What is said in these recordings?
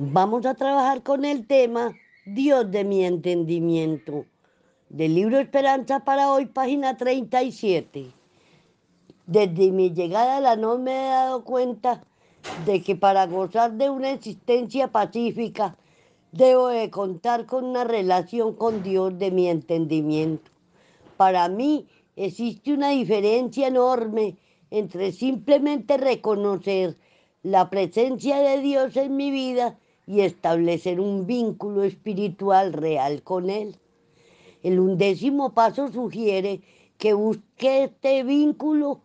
Vamos a trabajar con el tema Dios de mi entendimiento, del libro Esperanza para hoy, página 37. Desde mi llegada a la no me he dado cuenta de que para gozar de una existencia pacífica debo de contar con una relación con Dios de mi entendimiento. Para mí existe una diferencia enorme entre simplemente reconocer la presencia de Dios en mi vida y establecer un vínculo espiritual real con Él. El undécimo paso sugiere que busque este vínculo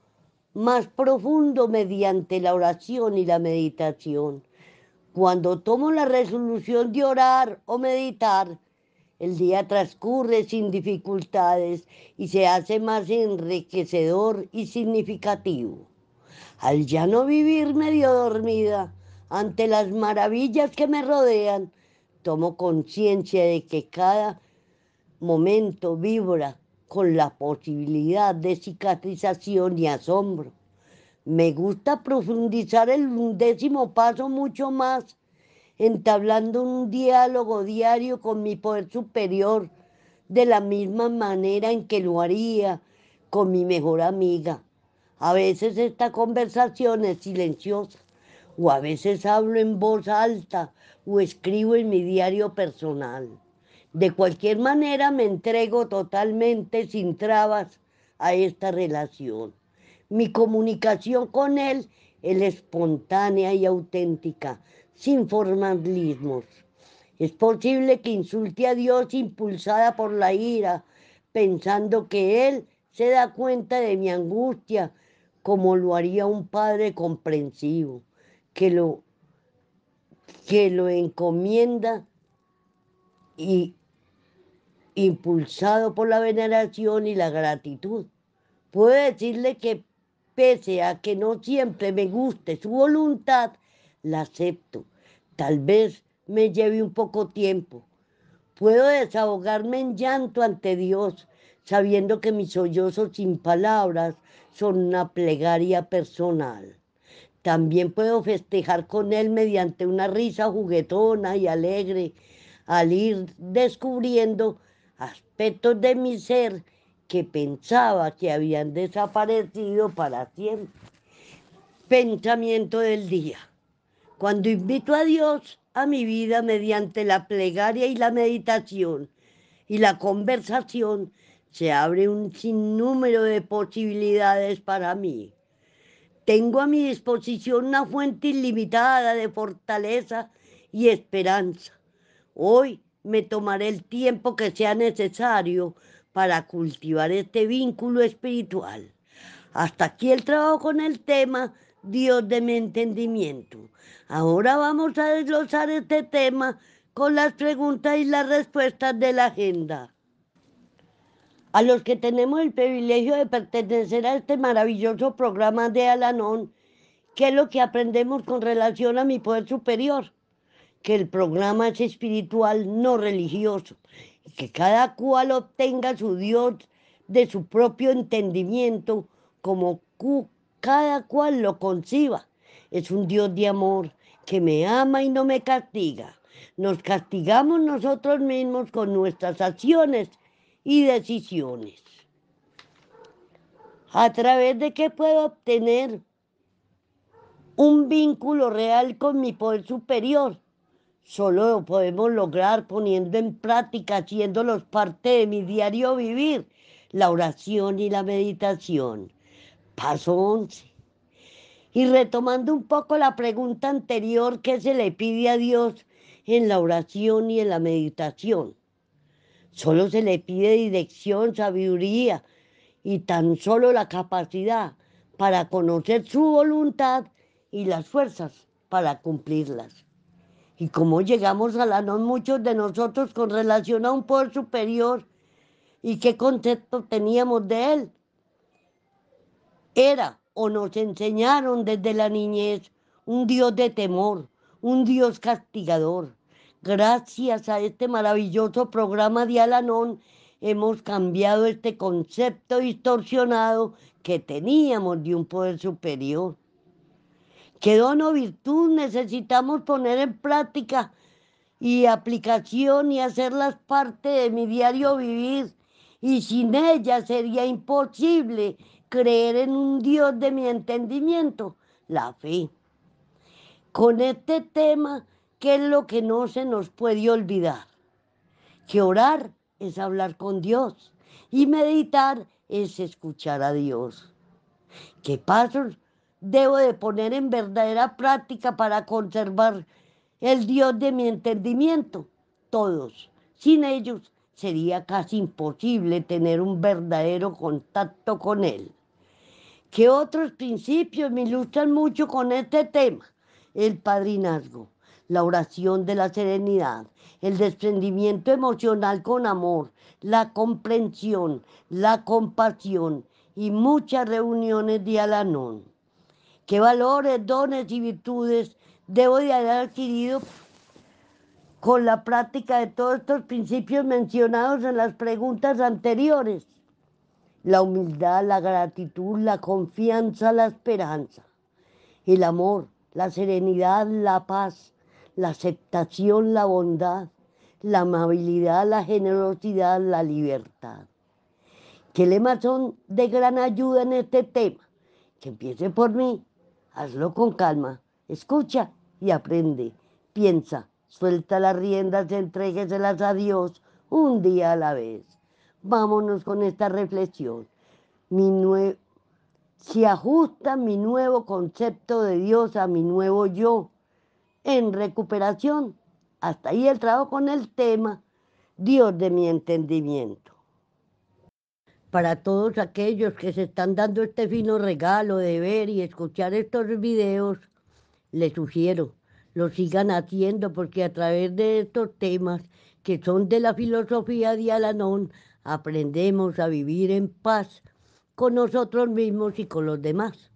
más profundo mediante la oración y la meditación. Cuando tomo la resolución de orar o meditar, el día transcurre sin dificultades y se hace más enriquecedor y significativo. Al ya no vivir medio dormida, ante las maravillas que me rodean, tomo conciencia de que cada momento vibra con la posibilidad de cicatrización y asombro. Me gusta profundizar el undécimo paso mucho más, entablando un diálogo diario con mi poder superior, de la misma manera en que lo haría con mi mejor amiga. A veces esta conversación es silenciosa, o a veces hablo en voz alta o escribo en mi diario personal. De cualquier manera me entrego totalmente sin trabas a esta relación. Mi comunicación con él es espontánea y auténtica, sin formalismos. Es posible que insulte a Dios impulsada por la ira, pensando que Él se da cuenta de mi angustia como lo haría un padre comprensivo que lo, que lo encomienda y impulsado por la veneración y la gratitud. Puedo decirle que pese a que no siempre me guste su voluntad, la acepto. Tal vez me lleve un poco tiempo. Puedo desahogarme en llanto ante Dios, sabiendo que mis sollozos sin palabras son una plegaria personal. También puedo festejar con él mediante una risa juguetona y alegre al ir descubriendo aspectos de mi ser que pensaba que habían desaparecido para siempre. Pensamiento del día. Cuando invito a Dios a mi vida mediante la plegaria y la meditación y la conversación, se abre un sinnúmero de posibilidades para mí. Tengo a mi disposición una fuente ilimitada de fortaleza y esperanza. Hoy me tomaré el tiempo que sea necesario para cultivar este vínculo espiritual. Hasta aquí el trabajo con el tema Dios de mi entendimiento. Ahora vamos a desglosar este tema con las preguntas y las respuestas de la agenda a los que tenemos el privilegio de pertenecer a este maravilloso programa de Alanón, ¿qué es lo que aprendemos con relación a mi poder superior? Que el programa es espiritual, no religioso, y que cada cual obtenga su Dios de su propio entendimiento, como cada cual lo conciba. Es un Dios de amor que me ama y no me castiga. Nos castigamos nosotros mismos con nuestras acciones y decisiones. ¿A través de qué puedo obtener un vínculo real con mi poder superior? Solo lo podemos lograr poniendo en práctica, haciéndolos parte de mi diario vivir, la oración y la meditación. Paso 11. Y retomando un poco la pregunta anterior, que se le pide a Dios en la oración y en la meditación? Solo se le pide dirección, sabiduría y tan solo la capacidad para conocer su voluntad y las fuerzas para cumplirlas. Y como llegamos a la no muchos de nosotros con relación a un poder superior y qué concepto teníamos de él. Era o nos enseñaron desde la niñez un Dios de temor, un Dios castigador, Gracias a este maravilloso programa de Alanón hemos cambiado este concepto distorsionado que teníamos de un poder superior. ...que don virtud necesitamos poner en práctica y aplicación y hacerlas parte de mi diario vivir? Y sin ella sería imposible creer en un Dios de mi entendimiento, la fe. Con este tema ¿Qué es lo que no se nos puede olvidar? Que orar es hablar con Dios y meditar es escuchar a Dios. ¿Qué pasos debo de poner en verdadera práctica para conservar el Dios de mi entendimiento? Todos. Sin ellos sería casi imposible tener un verdadero contacto con Él. ¿Qué otros principios me ilustran mucho con este tema? El padrinazgo la oración de la serenidad, el desprendimiento emocional con amor, la comprensión, la compasión y muchas reuniones de Alanón. ¿Qué valores, dones y virtudes debo de haber adquirido con la práctica de todos estos principios mencionados en las preguntas anteriores? La humildad, la gratitud, la confianza, la esperanza, el amor, la serenidad, la paz, la aceptación, la bondad, la amabilidad, la generosidad, la libertad. ¿Qué lemas son de gran ayuda en este tema? Que empiece por mí, hazlo con calma, escucha y aprende, piensa, suelta las riendas, entrégueselas a Dios un día a la vez. Vámonos con esta reflexión. Mi si ajusta mi nuevo concepto de Dios a mi nuevo yo, en recuperación. Hasta ahí el trabajo con el tema, Dios de mi entendimiento. Para todos aquellos que se están dando este fino regalo de ver y escuchar estos videos, les sugiero, lo sigan haciendo porque a través de estos temas que son de la filosofía de Alanón, aprendemos a vivir en paz con nosotros mismos y con los demás.